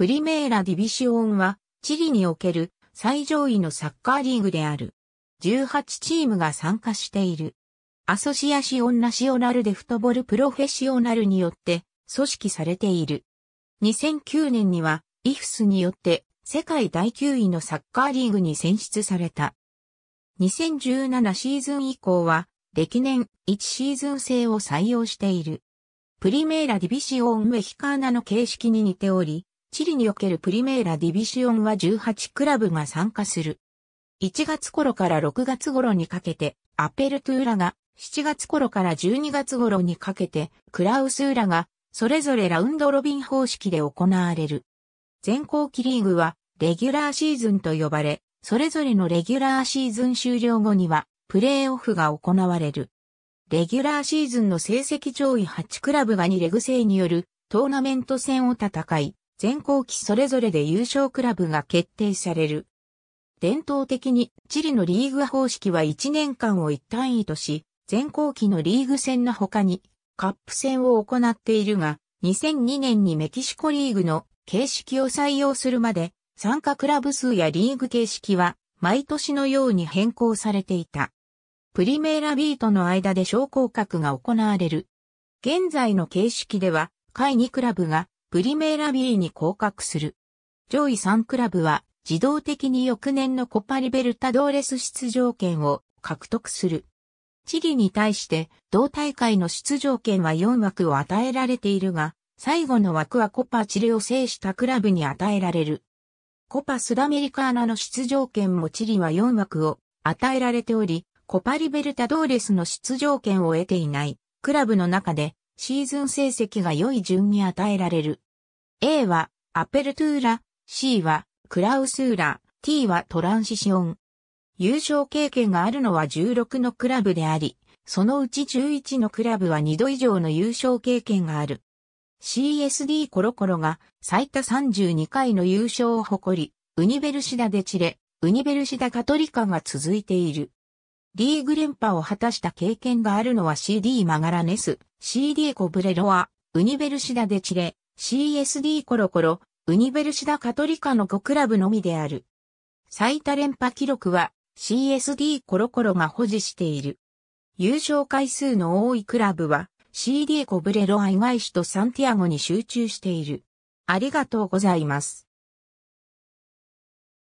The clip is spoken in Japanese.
プリメーラ・ディビシオンは、チリにおける最上位のサッカーリーグである。18チームが参加している。アソシアシオン・ナシオナル・デフトボル・プロフェッシオナルによって組織されている。2009年には、イフスによって世界第9位のサッカーリーグに選出された。2017シーズン以降は、歴年1シーズン制を採用している。プリメーラ・ディビシオン・ウェヒカーナの形式に似ており、チリにおけるプリメーラディビシオンは18クラブが参加する。1月頃から6月頃にかけて、アペルトゥーラが、7月頃から12月頃にかけて、クラウスーラが、それぞれラウンドロビン方式で行われる。全校期リーグは、レギュラーシーズンと呼ばれ、それぞれのレギュラーシーズン終了後には、プレーオフが行われる。レギュラーシーズンの成績上位8クラブが2レグ制によるトーナメント戦を戦い、全校期それぞれで優勝クラブが決定される。伝統的にチリのリーグ方式は1年間を1単位とし、全校期のリーグ戦の他にカップ戦を行っているが、2002年にメキシコリーグの形式を採用するまで、参加クラブ数やリーグ形式は毎年のように変更されていた。プリメーラビートの間で昇降格が行われる。現在の形式では、下位2クラブがプリメーラ B に降格する。上位3クラブは自動的に翌年のコパリベルタドーレス出場権を獲得する。チリに対して同大会の出場権は4枠を与えられているが、最後の枠はコパチリを制したクラブに与えられる。コパスダメリカーナの出場権もチリは4枠を与えられており、コパリベルタドーレスの出場権を得ていないクラブの中でシーズン成績が良い順に与えられる。A はアペルトゥーラ、C はクラウスーラ、T はトランシシオン。優勝経験があるのは16のクラブであり、そのうち11のクラブは2度以上の優勝経験がある。CSD コロコロが最多32回の優勝を誇り、ウニベルシダでチレ、ウニベルシダカトリカが続いている。リーグ連覇を果たした経験があるのは CD マガラネス、CD コブレロア、ウニベルシダデチレ、CSD コロコロ、ウニベルシダカトリカの5クラブのみである。最多連覇記録は CSD コロコロが保持している。優勝回数の多いクラブは CD コブレロア以外市とサンティアゴに集中している。ありがとうございます。